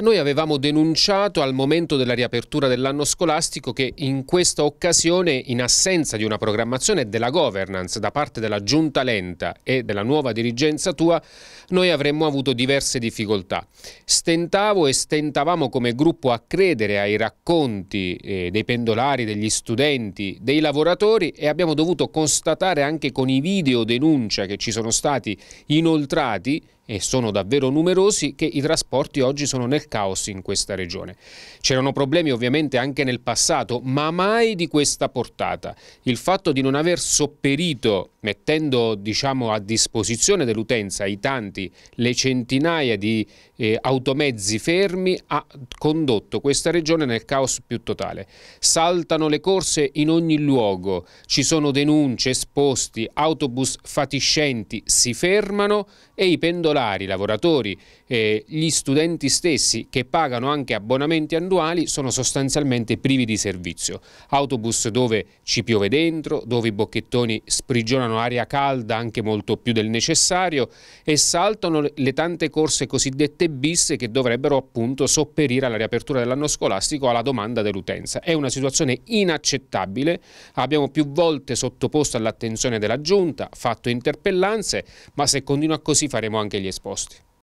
Noi avevamo denunciato al momento della riapertura dell'anno scolastico che in questa occasione, in assenza di una programmazione della governance da parte della giunta lenta e della nuova dirigenza tua, noi avremmo avuto diverse difficoltà. Stentavo e stentavamo come gruppo a credere ai racconti eh, dei pendolari, degli studenti, dei lavoratori e abbiamo dovuto constatare anche con i video denuncia che ci sono stati inoltrati e sono davvero numerosi, che i trasporti oggi sono nel caos in questa regione. C'erano problemi ovviamente anche nel passato, ma mai di questa portata. Il fatto di non aver sopperito, mettendo diciamo, a disposizione dell'utenza i tanti, le centinaia di eh, automezzi fermi, ha condotto questa regione nel caos più totale. Saltano le corse in ogni luogo, ci sono denunce, esposti, autobus fatiscenti, si fermano e i pendolari particolari, i lavoratori, eh, gli studenti stessi che pagano anche abbonamenti annuali sono sostanzialmente privi di servizio. Autobus dove ci piove dentro, dove i bocchettoni sprigionano aria calda anche molto più del necessario e saltano le tante corse cosiddette bis che dovrebbero appunto sopperire alla riapertura dell'anno scolastico alla domanda dell'utenza. È una situazione inaccettabile, abbiamo più volte sottoposto all'attenzione della Giunta, fatto interpellanze, ma se continua così faremo anche gli esposti.